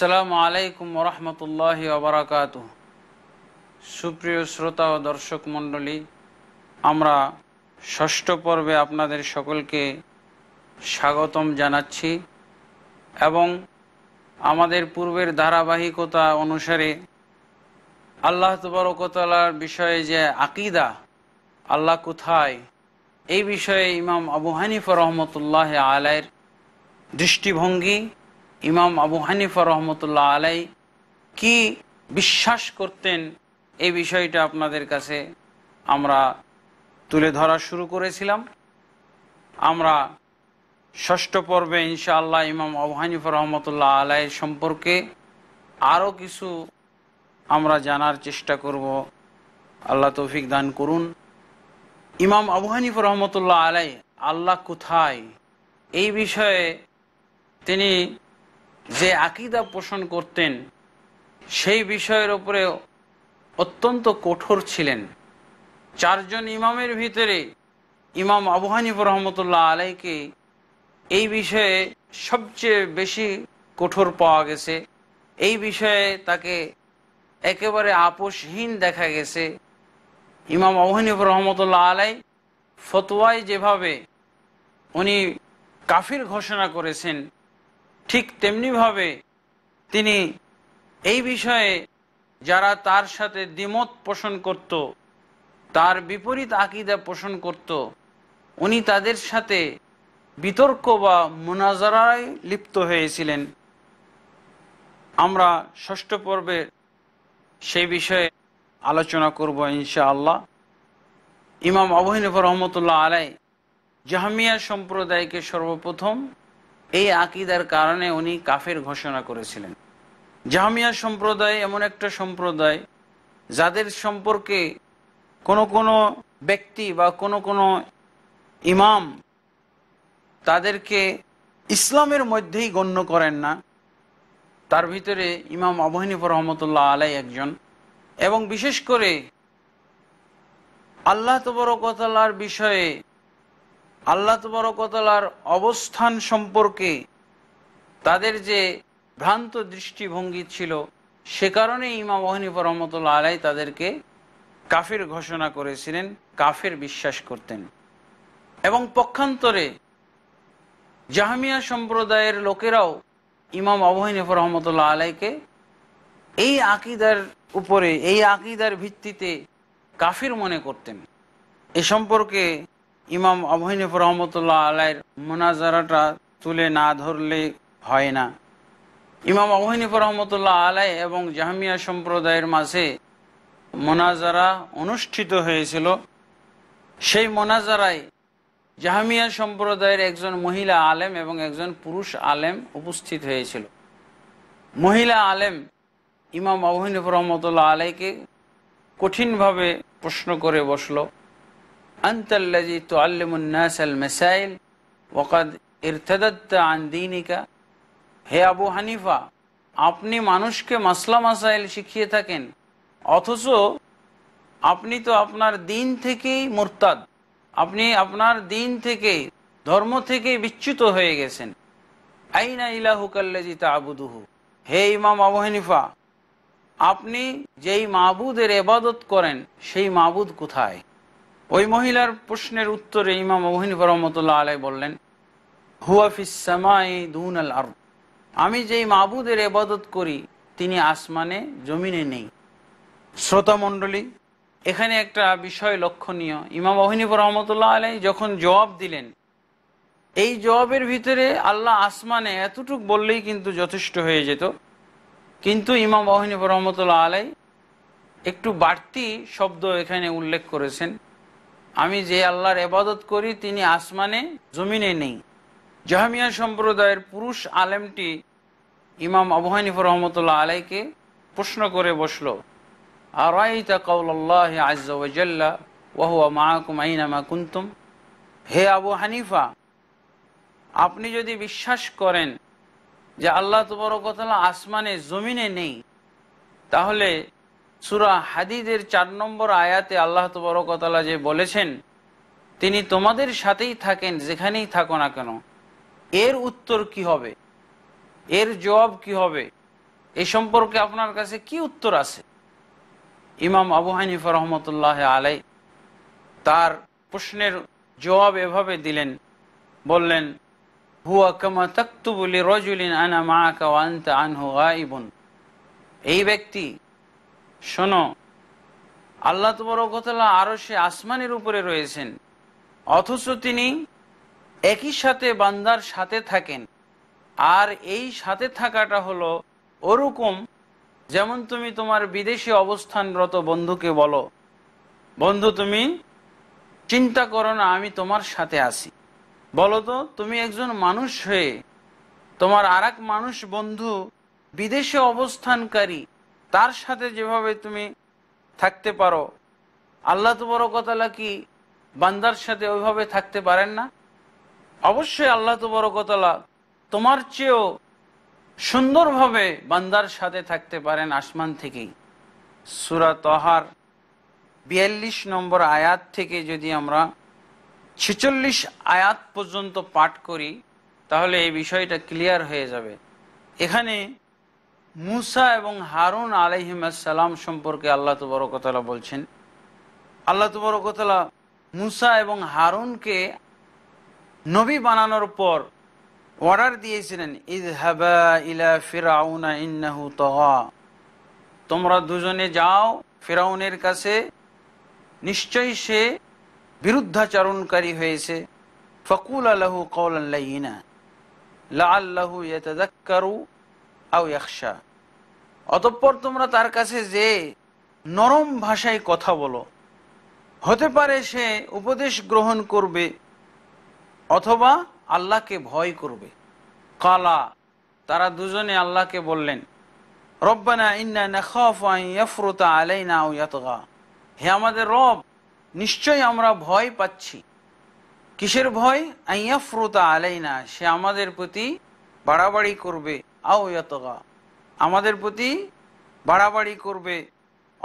আসসালামু আলাইকুম রহমতুল্লাহ অবরাকাত সুপ্রিয় শ্রোতা ও দর্শক মণ্ডলী আমরা ষষ্ঠ পর্বে আপনাদের সকলকে স্বাগতম জানাচ্ছি এবং আমাদের পূর্বের ধারাবাহিকতা অনুসারে আল্লাহ তবরকতলার বিষয়ে যে আকিদা আল্লাহ কোথায় এই বিষয়ে ইমাম আবু হানিফ রহমতুল্লাহ আলায়ের দৃষ্টিভঙ্গি ইমাম আবু হানিফা রহমতুল্লাহ আলাই কি বিশ্বাস করতেন এই বিষয়টা আপনাদের কাছে আমরা তুলে ধরা শুরু করেছিলাম আমরা ষষ্ঠ পর্বে ইনশাআল্লাহ ইমাম আবু হানিফা রহমতুল্লাহ আলাই সম্পর্কে আরও কিছু আমরা জানার চেষ্টা করব আল্লাহ তৌফিক দান করুন ইমাম আবু হানিফ রহমতুল্লাহ আলাই আল্লাহ কোথায় এই বিষয়ে তিনি যে আকিদা পোষণ করতেন সেই বিষয়ের ওপরে অত্যন্ত কঠোর ছিলেন চারজন ইমামের ভিতরে ইমাম আবু হানিফ রহমতুল্লাহ আলাইকে এই বিষয়ে সবচেয়ে বেশি কঠোর পাওয়া গেছে এই বিষয়ে তাকে একেবারে আপোষহীন দেখা গেছে ইমাম আবু হানিফ রহমতুল্লাহ আলাই ফতোয়ায় যেভাবে উনি কাফির ঘোষণা করেছেন ঠিক তেমনিভাবে তিনি এই বিষয়ে যারা তার সাথে দ্বিমত পোষণ করত তার বিপরীত আকিদা পোষণ করত উনি তাদের সাথে বিতর্ক বা মোনাজারায় লিপ্ত হয়েছিলেন আমরা ষষ্ঠ পর্বে সেই বিষয়ে আলোচনা করব আল্লাহ ইমাম আবহিনফর রহমতুল্লাহ আলাই জাহামিয়া সম্প্রদায়কে সর্বপ্রথম এই আকিদার কারণে উনি কাফের ঘোষণা করেছিলেন জাহামিয়া সম্প্রদায় এমন একটা সম্প্রদায় যাদের সম্পর্কে কোনো কোনো ব্যক্তি বা কোনো কোনো ইমাম তাদেরকে ইসলামের মধ্যেই গণ্য করেন না তার ভিতরে ইমাম আবহানিফ রহমতুল্লাহ আলাই একজন এবং বিশেষ করে আল্লাহ তবরকতালার বিষয়ে আল্লাহ তবরকতলার অবস্থান সম্পর্কে তাদের যে ভ্রান্ত দৃষ্টিভঙ্গি ছিল সে কারণে ইমাম ওহনিফ রহমতুল্লা আলাই তাদেরকে কাফের ঘোষণা করেছিলেন কাফের বিশ্বাস করতেন এবং পক্ষান্তরে জাহামিয়া সম্প্রদায়ের লোকেরাও ইমাম আবহিনিফ রহমতুল্লাহ আলাইকে এই আকিদার উপরে এই আকিদার ভিত্তিতে কাফির মনে করতেন এ সম্পর্কে ইমাম আবহিনিফ রহমতুল্লাহ আলাইয়ের মোনাজারাটা তুলে না ধরলে হয় না ইমাম আবহিনিফ রহমতুল্লাহ আলাই এবং জাহামিয়া সম্প্রদায়ের মাঝে মোনাজারা অনুষ্ঠিত হয়েছিল সেই মোনাজারায় জাহামিয়া সম্প্রদায়ের একজন মহিলা আলেম এবং একজন পুরুষ আলেম উপস্থিত হয়েছিল মহিলা আলেম ইমাম আবহিনিফ রহমতুল্লাহ আলাইকে কঠিনভাবে প্রশ্ন করে বসলো আন্তাল্লাজি তো আল্লিমুন্নাস মেসাইল ওকাদ ইরতদত্ত আন দিনিকা হে আবু হানিফা আপনি মানুষকে মাসলা মাসাইল শিখিয়ে থাকেন অথচ আপনি তো আপনার দিন থেকেই মোরতাদ আপনি আপনার দিন থেকে ধর্ম থেকে বিচ্যুত হয়ে গেছেন আইনা ইলাহুকাল্লাজি তা আবুদুহু হে ইমাম আবু হানিফা আপনি যেই মাবুদের এবাদত করেন সেই মাবুদ কোথায় ওই মহিলার প্রশ্নের উত্তরে ইমাম অবহিনীফ রহমতুল্লাহ আলাই বললেন হুয়াফিসামাই দুন আল আর আমি যেই মাবুদের এবাদত করি তিনি আসমানে জমিনে নেই শ্রোতামণ্ডলী এখানে একটা বিষয় লক্ষণীয় ইমাম অহিনীপুর রহমতুল্লাহ আলাই যখন জবাব দিলেন এই জবাবের ভিতরে আল্লাহ আসমানে এতটুক বললেই কিন্তু যথেষ্ট হয়ে যেত কিন্তু ইমাম অহিনীপুর রহমতুল্লাহ আলাই একটু বাড়তি শব্দ এখানে উল্লেখ করেছেন আমি যে আল্লাহর এবাদত করি তিনি আসমানে জমিনে নেই জাহামিয়া সম্প্রদায়ের পুরুষ আলেমটি ইমাম আবহানিফ রহমতুল্লাহ আলাইকে প্রশ্ন করে বসল আর কাউল্লাহ আজ্লা ওহুয়া মাহকুম কুন্তুম হে আবু হানিফা আপনি যদি বিশ্বাস করেন যে আল্লাহ তবরকতলা আসমানে জমিনে নেই তাহলে সুরা হাদিদের চার নম্বর আয়াতে আল্লাহ তবরকতলা যে বলেছেন তিনি তোমাদের সাথেই থাকেন যেখানেই থাকো না কেন এর উত্তর কি হবে এর জবাব কি হবে এ সম্পর্কে আপনার কাছে কি উত্তর আছে ইমাম আবু হানিফা রহমতুল্লাহ আলাই তার প্রশ্নের জবাব এভাবে দিলেন বললেন হুয়া কামা তাক্তুবুলি রজুলিন আনা মা আনহু আইবন এই ব্যক্তি শোনো আল্লাহ তবরকতলা আরো সে আসমানের উপরে রয়েছেন অথচ তিনি একই সাথে বান্দার সাথে থাকেন আর এই সাথে থাকাটা হলো ওরকম যেমন তুমি তোমার বিদেশে অবস্থানরত বন্ধুকে বলো বন্ধু তুমি চিন্তা করো না আমি তোমার সাথে আছি বলো তো তুমি একজন মানুষ হয়ে তোমার আর মানুষ বন্ধু বিদেশে অবস্থানকারী তার সাথে যেভাবে তুমি থাকতে পারো আল্লাহ কতলা কি বান্দার সাথে ওইভাবে থাকতে পারেন না অবশ্যই আল্লাহ কতলা তোমার চেয়েও সুন্দরভাবে বান্দার সাথে থাকতে পারেন আসমান থেকেই সুরা তহার বিয়াল্লিশ নম্বর আয়াত থেকে যদি আমরা ছেচল্লিশ আয়াত পর্যন্ত পাঠ করি তাহলে এই বিষয়টা ক্লিয়ার হয়ে যাবে এখানে মুসা এবং হারুন সালাম সম্পর্কে আল্লাহ তবরকতলা বলছেন আল্লাহ তবরকতলা মুসা এবং হারুনকে নবী বানানোর পর অর্ডার দিয়েছিলেন ইদ হাবা ইলা ফিরাউনা ইন্নাহু তহা তোমরা দুজনে যাও ফেরাউনের কাছে নিশ্চয়ই সে বিরুদ্ধাচরণকারী হয়েছে ফকুল আলহু কৌলাল্লাইনা লা আল্লাহু আউ ইয়াকশা অতঃপর তোমরা তার কাছে যে নরম ভাষায় কথা বলো হতে পারে সে উপদেশ গ্রহণ করবে অথবা আল্লাহকে ভয় করবে কালা তারা দুজনে আল্লাহকে বললেন রব্বানা ইন্না নফরুতা আলাইনা ইয়াতগা হে আমাদের রব নিশ্চয় আমরা ভয় পাচ্ছি কিসের ভয় আইয়াফরুতা আলাইনা সে আমাদের প্রতি বাড়াবাড়ি করবে আও ইয়তগা আমাদের প্রতি বাড়াবাড়ি করবে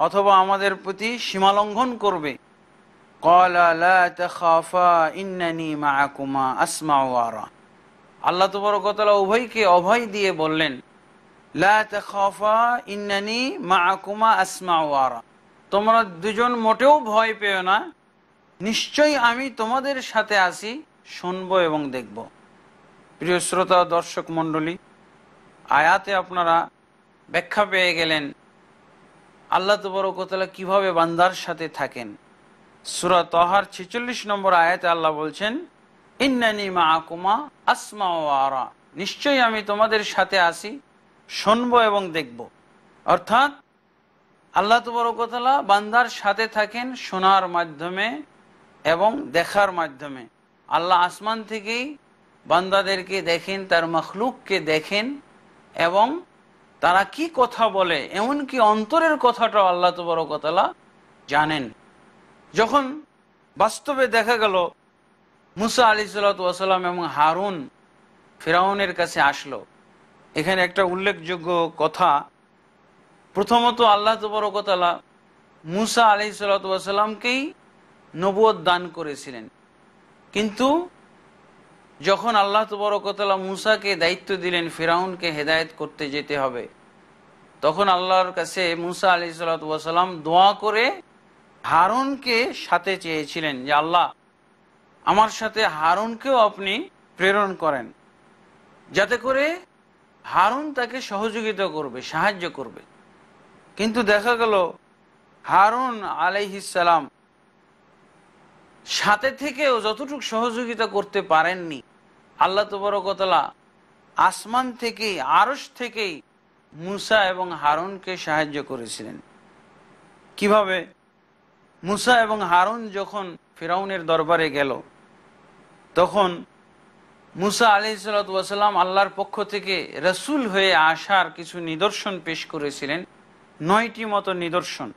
অথবা আমাদের প্রতি সীমালঙ্ঘন করবে আল্লাহ তবরকতলা উভয়কে অভয় দিয়ে বললেন ইন্নানি মা আকুমা তোমরা দুজন মোটেও ভয় পেও না নিশ্চয়ই আমি তোমাদের সাথে আসি শুনবো এবং দেখব প্রিয় শ্রোতা দর্শক মন্ডলী আয়াতে আপনারা ব্যাখ্যা পেয়ে গেলেন আল্লাহ তবরকতলা কিভাবে বান্দার সাথে থাকেন সুরা তহার ছেচল্লিশ নম্বর আয়াতে আল্লাহ বলছেন ইন্নানি মা আকুমা আসমা ও আরা নিশ্চয়ই আমি তোমাদের সাথে আসি শুনব এবং দেখব অর্থাৎ আল্লাহ তবরকতলা বান্দার সাথে থাকেন শোনার মাধ্যমে এবং দেখার মাধ্যমে আল্লাহ আসমান থেকেই বান্দাদেরকে দেখেন তার মখলুককে দেখেন এবং তারা কি কথা বলে এমনকি অন্তরের কথাটা আল্লাহ তবরকতলা জানেন যখন বাস্তবে দেখা গেল মুসা আলি সাল্লাম এবং হারুন ফেরাউনের কাছে আসলো এখানে একটা উল্লেখযোগ্য কথা প্রথমত আল্লাহ তবরকতলা মুসা আলি সাল্লাতামকেই নবুয় দান করেছিলেন কিন্তু যখন আল্লাহ তবরকতলা মুসাকে দায়িত্ব দিলেন ফেরাউনকে হেদায়ত করতে যেতে হবে তখন আল্লাহর কাছে মুসা আলি সাল্লাম দোয়া করে হারুনকে সাথে চেয়েছিলেন যে আল্লাহ আমার সাথে হারুনকেও আপনি প্রেরণ করেন যাতে করে হারুন তাকে সহযোগিতা করবে সাহায্য করবে কিন্তু দেখা গেল হারুন আলাইহিসাল্লাম সাথে থেকেও যতটুকু সহযোগিতা করতে পারেননি আল্লাহ তবরকতলা আসমান থেকে আরস থেকেই মুসা এবং হারুনকে সাহায্য করেছিলেন কিভাবে মুসা এবং হারুন যখন ফেরাউনের দরবারে গেল তখন মুসা আলি সালাম আল্লাহর পক্ষ থেকে রসুল হয়ে আসার কিছু নিদর্শন পেশ করেছিলেন নয়টি মতো নিদর্শন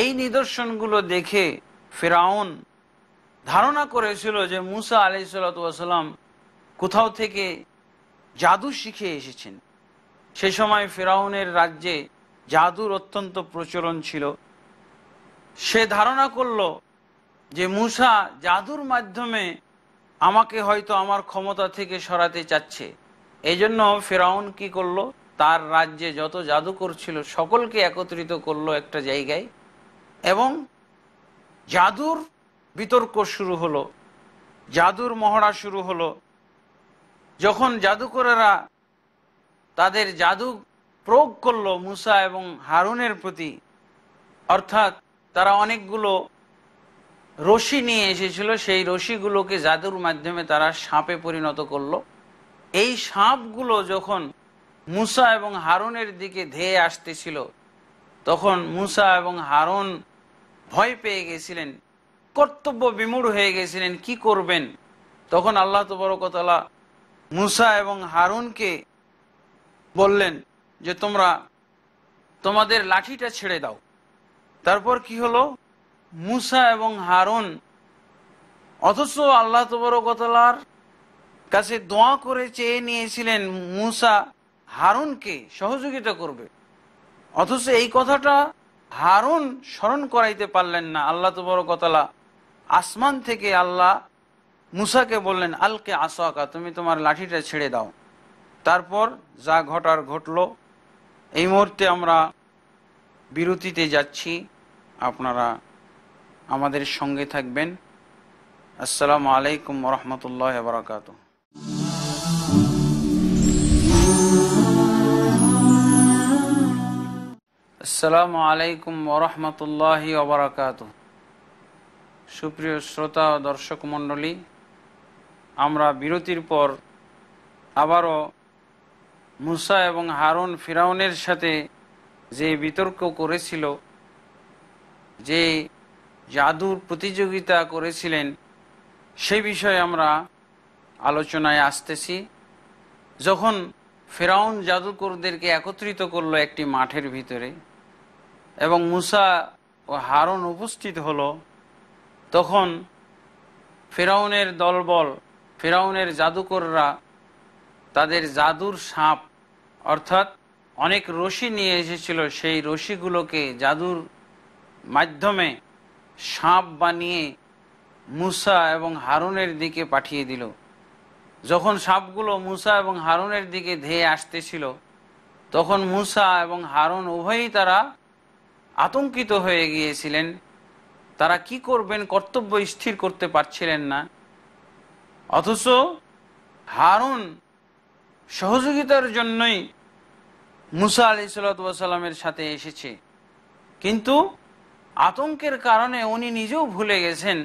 এই নিদর্শনগুলো দেখে ফেরাউন ধারণা করেছিল যে মুসা আলি সাল্লাম কোথাও থেকে জাদু শিখে এসেছেন সে সময় ফেরাউনের রাজ্যে জাদুর অত্যন্ত প্রচলন ছিল সে ধারণা করল যে মুসা জাদুর মাধ্যমে আমাকে হয়তো আমার ক্ষমতা থেকে সরাতে চাচ্ছে এই জন্য ফেরাউন কি করলো তার রাজ্যে যত জাদু করছিল সকলকে একত্রিত করলো একটা জায়গায় এবং জাদুর বিতর্ক শুরু হলো জাদুর মহড়া শুরু হলো যখন জাদুকরেরা তাদের জাদু প্রয়োগ করলো মুসা এবং হারুনের প্রতি অর্থাৎ তারা অনেকগুলো রশি নিয়ে এসেছিল সেই রশিগুলোকে জাদুর মাধ্যমে তারা সাপে পরিণত করলো এই সাপগুলো যখন মুসা এবং হারুনের দিকে ধেয়ে আসতেছিল তখন মুসা এবং হারুন ভয় পেয়ে গেছিলেন কর্তব্য বিমূঢ় হয়ে গেছিলেন কি করবেন তখন আল্লাহ তবরকতলা মুসা এবং হারুনকে বললেন যে তোমরা তোমাদের লাঠিটা ছেড়ে দাও তারপর কি হলো মুসা এবং হারুন অথচ আল্লাহ তবরকতলার কাছে দোয়া করে চেয়ে নিয়েছিলেন মুসা হারুনকে সহযোগিতা করবে অথচ এই কথাটা হারুন স্মরণ করাইতে পারলেন না আল্লাহ তবরকতলা আসমান থেকে আল্লাহ মুসাকে বললেন আলকে আসকা তুমি তোমার লাঠিটা ছেড়ে দাও তারপর যা ঘটার ঘটল এই মুহূর্তে আমরা বিরতিতে যাচ্ছি আপনারা আমাদের সঙ্গে থাকবেন আসসালামু আলাইকুম রহমতুল্লাহ বারকাত আসসালামু আলাইকুম ওরহমতুল্লাহ ওবরাকাতুহ সুপ্রিয় শ্রোতা ও দর্শক মণ্ডলী আমরা বিরতির পর আবারও মুসা এবং হারুন ফিরাউনের সাথে যে বিতর্ক করেছিল যে জাদুর প্রতিযোগিতা করেছিলেন সে বিষয়ে আমরা আলোচনায় আসতেছি যখন ফেরাউন জাদুকরদেরকে একত্রিত করলো একটি মাঠের ভিতরে এবং মুসা ও হারুন উপস্থিত হলো তখন ফেরাউনের দলবল ফেরাউনের জাদুকররা তাদের জাদুর সাপ অর্থাৎ অনেক রশি নিয়ে এসেছিল সেই রশিগুলোকে জাদুর মাধ্যমে সাপ বানিয়ে মুসা এবং হারুনের দিকে পাঠিয়ে দিল যখন সাপগুলো মুসা এবং হারুনের দিকে ধেয়ে আসতেছিল তখন মুসা এবং হারুন উভয়ই তারা আতঙ্কিত হয়ে গিয়েছিলেন তারা কি করবেন কর্তব্য স্থির করতে পারছিলেন না অথচ হারুন সহযোগিতার জন্যই মুসা আলি সাল্লাতামের সাথে এসেছে কিন্তু আতঙ্কের কারণে উনি নিজেও ভুলে গেছেন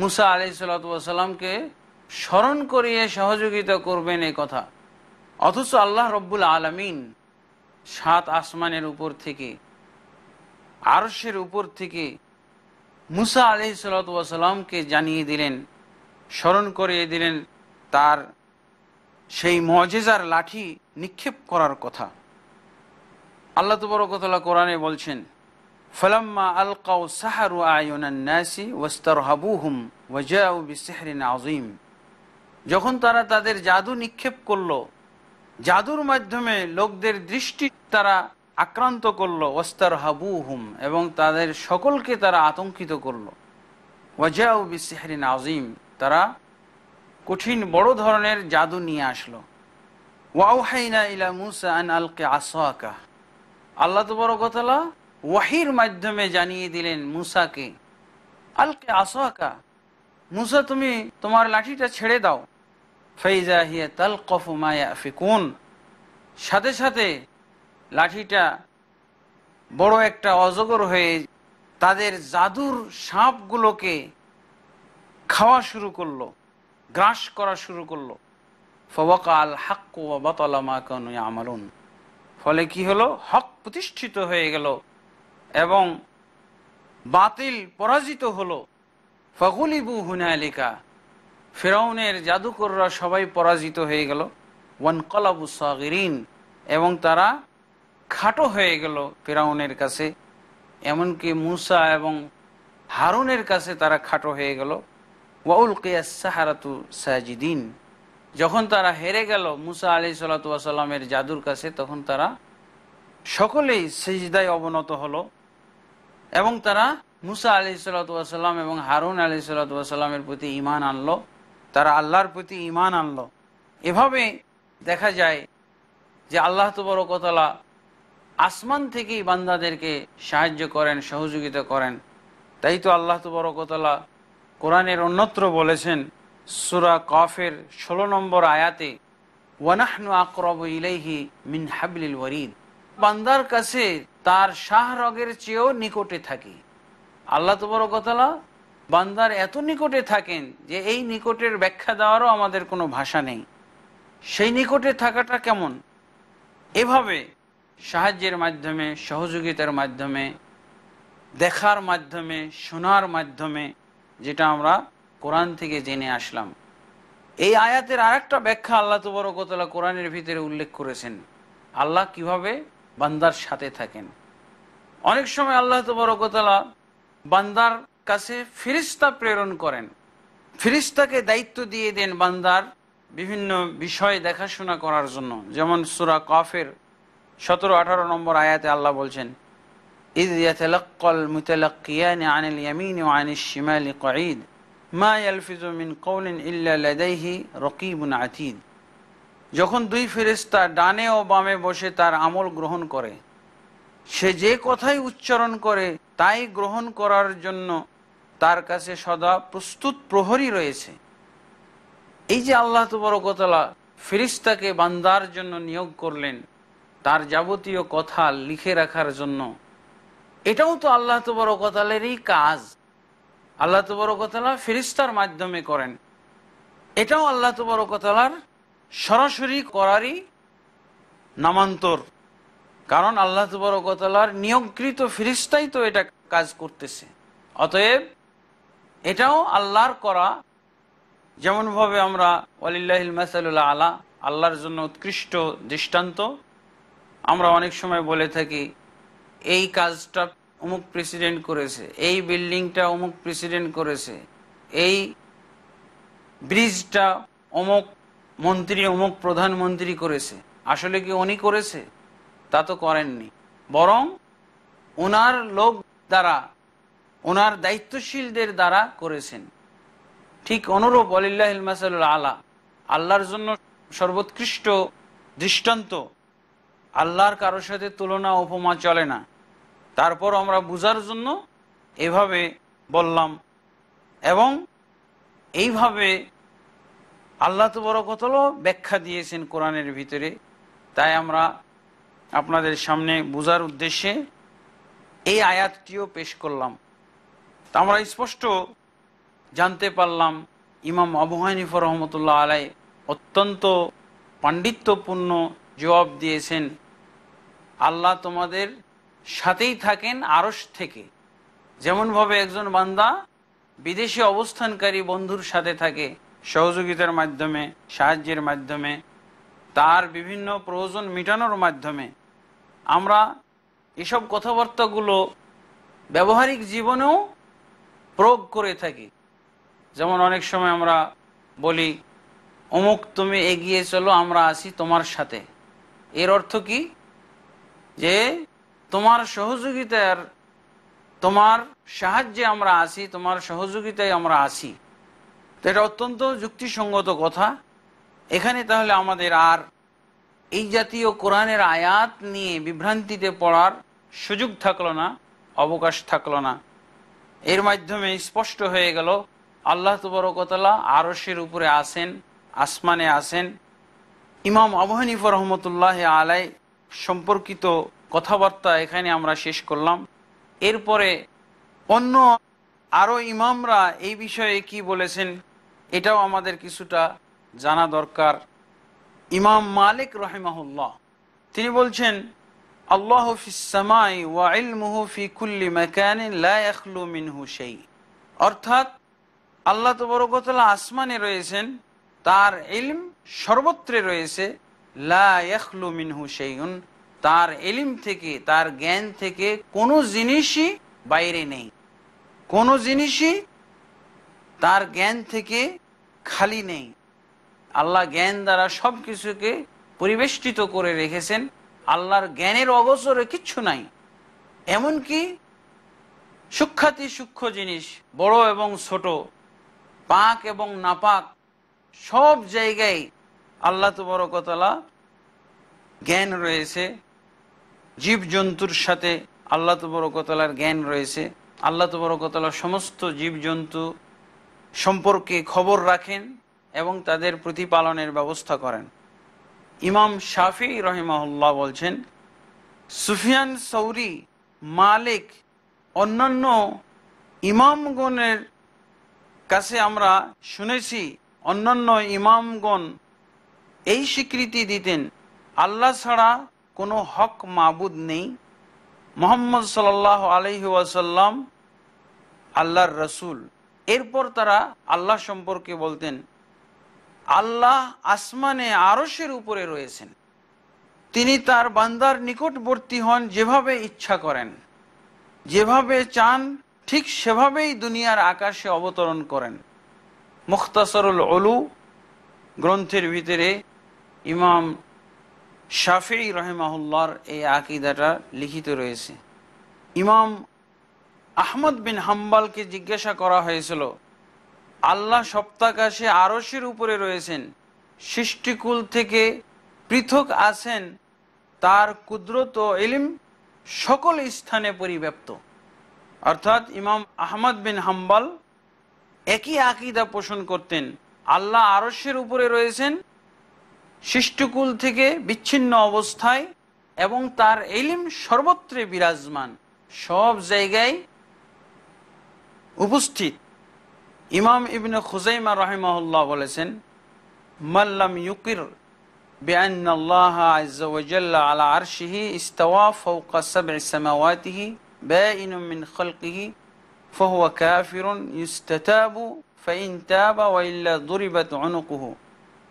মুসা আলি সাল্লাতামকে স্মরণ করিয়ে সহযোগিতা করবেন এ কথা অথচ আল্লাহ রব্বুল আলমিন সাত আসমানের উপর থেকে আরসের উপর থেকে মুসা আলহ সালাতামকে জানিয়ে দিলেন স্মরণ করিয়ে দিলেন তার সেই মজেজার লাঠি নিক্ষেপ করার কথা আল্লাহ তবরকতলা কোরআনে বলছেন ফলাম্মা আলকাউ সাহারু আয়ুনাসি ওয়স্তর হাবুহুম ওয়াজাউ বিসেহরিন আজিম যখন তারা তাদের জাদু নিক্ষেপ করল জাদুর মাধ্যমে লোকদের দৃষ্টি তারা আক্রান্ত করলো ওস্তার হাবু হুম এবং তাদের সকলকে তারা আতঙ্কিত করলো ওয়াজাউ বিসেহরিন আজিম তারা কঠিন বড় ধরনের জাদু নিয়ে আসলো ওয়াউহাইনা ইলা মুসা আন আলকে আসাকা আল্লাহ কথালা ওয়াহির মাধ্যমে জানিয়ে দিলেন মুসাকে আলকে আসাকা মুসা তুমি তোমার লাঠিটা ছেড়ে দাও ফেইজা হিয়া তাল কফ মায়া ফিকুন সাথে সাথে লাঠিটা বড় একটা অজগর হয়ে তাদের জাদুর সাপগুলোকে খাওয়া শুরু করলো গ্রাস করা শুরু করলো ফবকাল হাক্কু বাতলামা কেন আমালুন ফলে কি হলো হক প্রতিষ্ঠিত হয়ে গেল এবং বাতিল পরাজিত হলো ফগুলিবু হুনালিকা ফেরাউনের জাদুকররা সবাই পরাজিত হয়ে গেল ওয়ান কলাবু সাগরিন এবং তারা খাটো হয়ে গেল ফেরাউনের কাছে এমনকি মুসা এবং হারুনের কাছে তারা খাটো হয়ে গেল ওয়াউল কেয়া সাহারাতু সাজিদিন যখন তারা হেরে গেল মুসা আলি সালাতামের জাদুর কাছে তখন তারা সকলেই সেজদায় অবনত হলো এবং তারা মুসা আলি সালাতাম এবং হারুন আলি সালাতামের প্রতি ইমান আনলো তারা আল্লাহর প্রতি ইমান আনলো এভাবে দেখা যায় যে আল্লাহ তবরকতলা আসমান থেকেই বান্দাদেরকে সাহায্য করেন সহযোগিতা করেন তাই তো আল্লাহ তবরকতলা কোরআনের অন্যত্র বলেছেন সুরা কফের ষোলো নম্বর আয়াতে ওয়ানাহনু আকরব ইলাইহি মিন হাবলিল ওয়ারিদ বান্দার কাছে তার শাহরগের চেয়েও নিকটে থাকি আল্লাহ তবরকতলা বান্দার এত নিকটে থাকেন যে এই নিকটের ব্যাখ্যা দেওয়ারও আমাদের কোনো ভাষা নেই সেই নিকটে থাকাটা কেমন এভাবে সাহায্যের মাধ্যমে সহযোগিতার মাধ্যমে দেখার মাধ্যমে শোনার মাধ্যমে যেটা আমরা কোরআন থেকে জেনে আসলাম এই আয়াতের আর একটা ব্যাখ্যা আল্লাহ তবরকতলা কোরআনের ভিতরে উল্লেখ করেছেন আল্লাহ কিভাবে বান্দার সাথে থাকেন অনেক সময় আল্লাহ তবরকতলা বান্দার কাছে ফিরিস্তা প্রেরণ করেন ফিরিস্তাকে দায়িত্ব দিয়ে দেন বান্দার বিভিন্ন বিষয় দেখাশোনা করার জন্য যেমন সুরা কফের সতেরো আঠারো নম্বর আয়াতে আল্লাহ বলছেন যখন দুই ফেরেস্তা ডানে ও বামে বসে তার আমল গ্রহণ করে সে যে কথাই উচ্চারণ করে তাই গ্রহণ করার জন্য তার কাছে সদা প্রস্তুত প্রহরী রয়েছে এই যে আল্লাহ তবরকতলা ফিরিস্তাকে বান্দার জন্য নিয়োগ করলেন তার যাবতীয় কথা লিখে রাখার জন্য এটাও তো আল্লাহ তবরকতালেরই কাজ আল্লাহ তবরকতালা ফেরিস্তার মাধ্যমে করেন এটাও আল্লাহ তবরকতালার সরাসরি করারই নামান্তর কারণ আল্লাহ তবরকতালার নিয়োগকৃত ফিরিস্তাই তো এটা কাজ করতেছে অতএব এটাও আল্লাহর করা যেমনভাবে আমরা ওয়ালিল্লাহিল মাসালুল্লাহ আলা আল্লাহর জন্য উৎকৃষ্ট দৃষ্টান্ত আমরা অনেক সময় বলে থাকি এই কাজটা অমুক প্রেসিডেন্ট করেছে এই বিল্ডিংটা অমুক প্রেসিডেন্ট করেছে এই ব্রিজটা অমুক মন্ত্রী অমুক প্রধানমন্ত্রী করেছে আসলে কি উনি করেছে তা তো করেননি বরং ওনার লোক দ্বারা ওনার দায়িত্বশীলদের দ্বারা করেছেন ঠিক অনুরূপ আলিল্লাহ আলা আল্লাহর জন্য সর্বোৎকৃষ্ট দৃষ্টান্ত আল্লাহর কারোর সাথে তুলনা উপমা চলে না তারপর আমরা বুঝার জন্য এভাবে বললাম এবং এইভাবে আল্লাহ তো বড় কতলো ব্যাখ্যা দিয়েছেন কোরআনের ভিতরে তাই আমরা আপনাদের সামনে বোঝার উদ্দেশ্যে এই আয়াতটিও পেশ করলাম তা আমরা স্পষ্ট জানতে পারলাম ইমাম আবু হানিফ রহমতুল্লাহ আলাই অত্যন্ত পাণ্ডিত্যপূর্ণ জবাব দিয়েছেন আল্লাহ তোমাদের সাথেই থাকেন আরস থেকে যেমনভাবে একজন বান্দা বিদেশে অবস্থানকারী বন্ধুর সাথে থাকে সহযোগিতার মাধ্যমে সাহায্যের মাধ্যমে তার বিভিন্ন প্রয়োজন মেটানোর মাধ্যমে আমরা এসব কথাবার্তাগুলো ব্যবহারিক জীবনেও প্রয়োগ করে থাকি যেমন অনেক সময় আমরা বলি অমুক তুমি এগিয়ে চলো আমরা আছি তোমার সাথে এর অর্থ কি যে তোমার সহযোগিতার তোমার সাহায্যে আমরা আসি তোমার সহযোগিতায় আমরা আসি তো এটা অত্যন্ত যুক্তিসঙ্গত কথা এখানে তাহলে আমাদের আর এই জাতীয় কোরআনের আয়াত নিয়ে বিভ্রান্তিতে পড়ার সুযোগ থাকলো না অবকাশ থাকলো না এর মাধ্যমে স্পষ্ট হয়ে গেল আল্লাহ তবরকতলা আরসের উপরে আসেন আসমানে আসেন ইমাম আবহানি ফরহমতুল্লাহ আলাই সম্পর্কিত কথাবার্তা এখানে আমরা শেষ করলাম এরপরে অন্য আরও ইমামরা এই বিষয়ে কি বলেছেন এটাও আমাদের কিছুটা জানা দরকার ইমাম মালিক রহেমাহুল্লাহ তিনি বলছেন আল্লাহ ফিসামাই ওয়াইল ফি কুল্লি মেকানি মিনহু সেই অর্থাৎ আল্লাহ বরকতলা আসমানে রয়েছেন তার এলিম সর্বত্রে রয়েছে লাখলু মিনহু তার এলিম থেকে তার জ্ঞান থেকে কোনো জিনিসই বাইরে নেই কোনো জিনিসই তার জ্ঞান থেকে খালি নেই আল্লাহ জ্ঞান দ্বারা সব কিছুকে পরিবেষ্টিত করে রেখেছেন আল্লাহর জ্ঞানের অবসরে কিচ্ছু নাই এমনকি সূক্ষাতি সূক্ষ্ম জিনিস বড় এবং ছোট পাক এবং নাপাক সব জায়গায় আল্লাহ তবরকতলা জ্ঞান রয়েছে জীবজন্তুর সাথে আল্লাহ তবরকতলার জ্ঞান রয়েছে আল্লাহ তবরকতলা সমস্ত জীবজন্তু সম্পর্কে খবর রাখেন এবং তাদের প্রতিপালনের ব্যবস্থা করেন ইমাম শাফি রহিমাহুল্লাহ বলছেন সুফিয়ান সৌরি মালিক অন্যান্য ইমামগণের কাছে আমরা শুনেছি অন্যান্য ইমামগণ এই স্বীকৃতি দিতেন আল্লাহ ছাড়া কোনো হক মাবুদ নেই মোহাম্মদ সাল আলহি ওয়াসাল্লাম আল্লাহর রসুল এরপর তারা আল্লাহ সম্পর্কে বলতেন আল্লাহ আসমানে আরসের উপরে রয়েছেন তিনি তার বান্দার নিকটবর্তী হন যেভাবে ইচ্ছা করেন যেভাবে চান ঠিক সেভাবেই দুনিয়ার আকাশে অবতরণ করেন মুখতাসরুল অলু গ্রন্থের ভিতরে ইমাম শাফি রহেমাহুল্লার এই আকিদাটা লিখিত রয়েছে ইমাম আহমদ বিন হাম্বালকে জিজ্ঞাসা করা হয়েছিল আল্লাহ সপ্তাকাশে আরসের উপরে রয়েছেন সৃষ্টিকুল থেকে পৃথক আছেন তার কুদরত ও এলিম সকল স্থানে পরিব্যাপ্ত অর্থাৎ ইমাম আহমদ বিন হাম্বাল একই আকিদা পোষণ করতেন আল্লাহ আরস্যের উপরে রয়েছেন শিষ্টকুল থেকে বিচ্ছিন্ন অবস্থায় এবং তার এলিম সর্বত্রে বিরাজমান সব জায়গায় উপস্থিত ইমাম ইবনে খুজাইমা রহেমহল্লা বলেছেন মাল্লাম ইউকির بأن الله عز ইস্তওয়া على عرشه বে ইনমিন খলকিহি فهو كافر يستتاب فإن تاب وإلا ضربت عنقه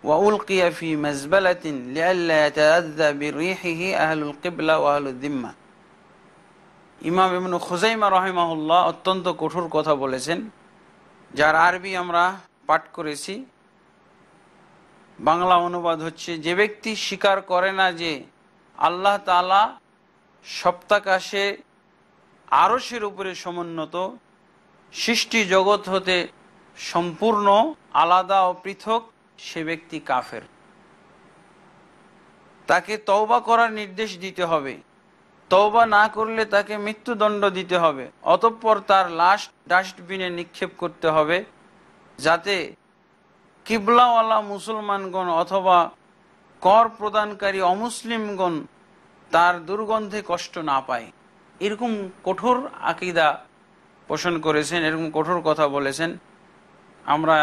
وألقي في مزبلة لئلا يتأذى بريحه أهل القبلة وأهل الذمة ইমাম ইবনু খুজাইমা রহিমাহুল্লাহ অত্যন্ত কঠোর কথা বলেছেন যার আরবি আমরা পাঠ করেছি বাংলা অনুবাদ হচ্ছে যে ব্যক্তি স্বীকার করে না যে আল্লাহ তালা সপ্তাকাশে আরশের উপরে সমুন্নত সৃষ্টি জগৎ হতে সম্পূর্ণ আলাদা ও পৃথক সে ব্যক্তি কাফের তাকে তওবা করার নির্দেশ দিতে হবে তওবা না করলে তাকে মৃত্যুদণ্ড দিতে হবে অতঃপর তার লাশ ডাস্টবিনে নিক্ষেপ করতে হবে যাতে কিবলাওয়ালা মুসলমানগণ অথবা কর প্রদানকারী অমুসলিমগণ তার দুর্গন্ধে কষ্ট না পায় এরকম কঠোর আকিদা পোষণ করেছেন এরকম কঠোর কথা বলেছেন আমরা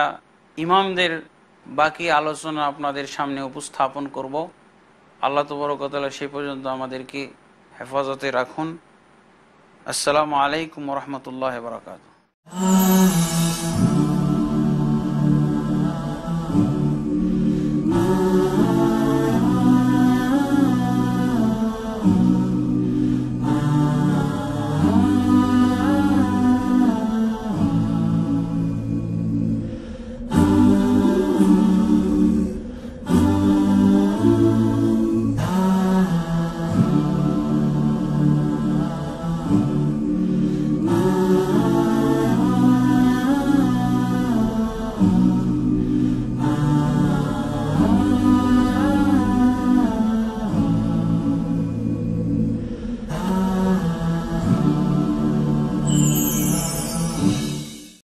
ইমামদের বাকি আলোচনা আপনাদের সামনে উপস্থাপন করব আল্লাহ তবরকতলা সে পর্যন্ত আমাদেরকে হেফাজতে রাখুন আসসালামু আলাইকুম রহমতুল্লাহ বারকাত